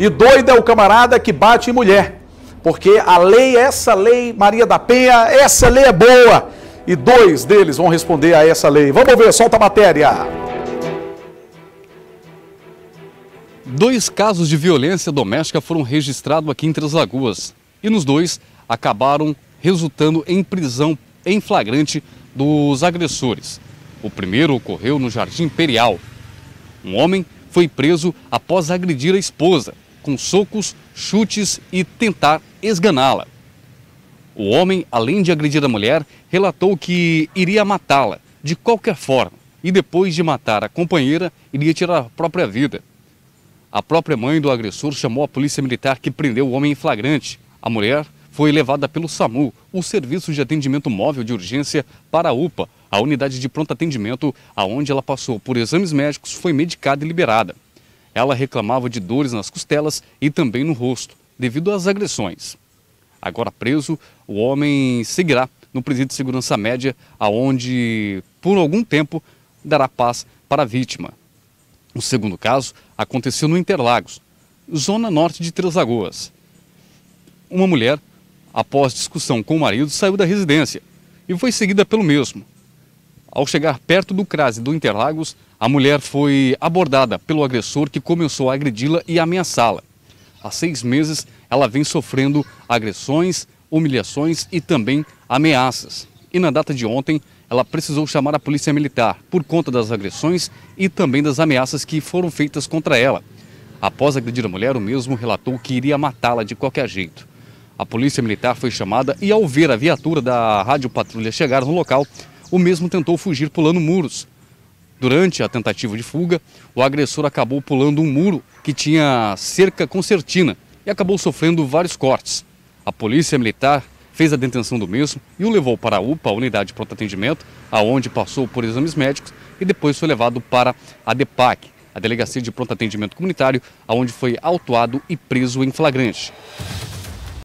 E doido é o camarada que bate em mulher. Porque a lei, essa lei, Maria da Penha, essa lei é boa. E dois deles vão responder a essa lei. Vamos ver, solta a matéria. Dois casos de violência doméstica foram registrados aqui em Três Lagoas. E nos dois acabaram resultando em prisão em flagrante dos agressores. O primeiro ocorreu no Jardim Imperial. Um homem foi preso após agredir a esposa, com socos, chutes e tentar esganá-la. O homem, além de agredir a mulher, relatou que iria matá-la de qualquer forma e depois de matar a companheira, iria tirar a própria vida. A própria mãe do agressor chamou a polícia militar que prendeu o homem em flagrante. A mulher foi levada pelo SAMU, o Serviço de Atendimento Móvel de Urgência, para a UPA, a unidade de pronto atendimento, aonde ela passou por exames médicos, foi medicada e liberada. Ela reclamava de dores nas costelas e também no rosto, devido às agressões. Agora preso, o homem seguirá no presídio de segurança média, aonde por algum tempo dará paz para a vítima. O segundo caso aconteceu no Interlagos, zona norte de Três Lagoas. Uma mulher, após discussão com o marido, saiu da residência e foi seguida pelo mesmo. Ao chegar perto do crase do Interlagos, a mulher foi abordada pelo agressor que começou a agredi-la e ameaçá-la. Há seis meses, ela vem sofrendo agressões, humilhações e também ameaças. E na data de ontem, ela precisou chamar a polícia militar por conta das agressões e também das ameaças que foram feitas contra ela. Após agredir a mulher, o mesmo relatou que iria matá-la de qualquer jeito. A polícia militar foi chamada e, ao ver a viatura da Rádio Patrulha chegar no local, o mesmo tentou fugir pulando muros. Durante a tentativa de fuga, o agressor acabou pulando um muro que tinha cerca concertina e acabou sofrendo vários cortes. A polícia militar fez a detenção do mesmo e o levou para a UPA, a unidade de pronto atendimento, aonde passou por exames médicos e depois foi levado para a DEPAC, a Delegacia de Pronto Atendimento Comunitário, aonde foi autuado e preso em flagrante.